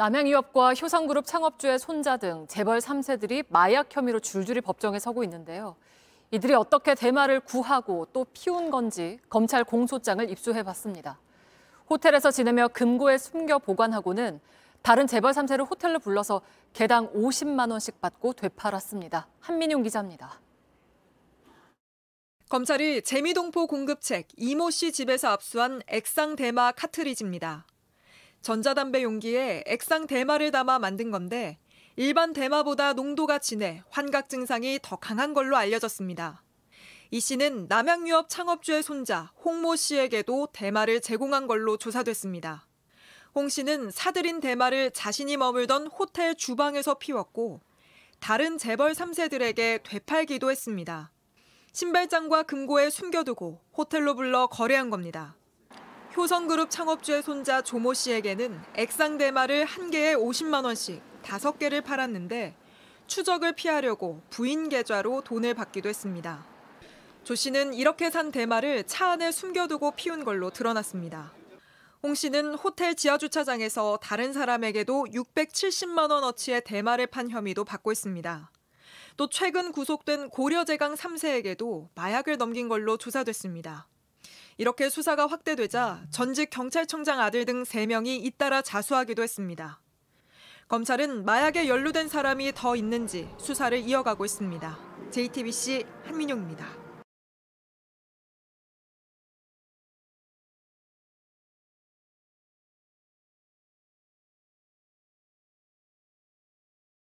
남양유업과 효상그룹 창업주의 손자 등 재벌 3세들이 마약 혐의로 줄줄이 법정에 서고 있는데요. 이들이 어떻게 대마를 구하고 또 피운 건지 검찰 공소장을 입수해봤습니다. 호텔에서 지내며 금고에 숨겨 보관하고는 다른 재벌 3세를 호텔로 불러서 개당 50만 원씩 받고 되팔았습니다. 한민용 기자입니다. 검찰이 재미동포 공급책 이모 씨 집에서 압수한 액상 대마 카트리지입니다. 전자담배 용기에 액상 대마를 담아 만든 건데 일반 대마보다 농도가 진해 환각 증상이 더 강한 걸로 알려졌습니다. 이 씨는 남양유업 창업주의 손자 홍모 씨에게도 대마를 제공한 걸로 조사됐습니다. 홍 씨는 사들인 대마를 자신이 머물던 호텔 주방에서 피웠고 다른 재벌 3세들에게 되팔기도 했습니다. 신발장과 금고에 숨겨두고 호텔로 불러 거래한 겁니다. 효성그룹 창업주의 손자 조모 씨에게는 액상 대마를 한 개에 50만 원씩 다섯 개를 팔았는데 추적을 피하려고 부인 계좌로 돈을 받기도 했습니다. 조 씨는 이렇게 산 대마를 차 안에 숨겨두고 피운 걸로 드러났습니다. 홍 씨는 호텔 지하주차장에서 다른 사람에게도 670만 원어치의 대마를 판 혐의도 받고 있습니다. 또 최근 구속된 고려제강 3세에게도 마약을 넘긴 걸로 조사됐습니다. 이렇게 수사가 확대되자 전직 경찰청장 아들 등 3명이 잇따라 자수하기도 했습니다. 검찰은 마약에 연루된 사람이 더 있는지 수사를 이어가고 있습니다. JTBC 한민용입니다.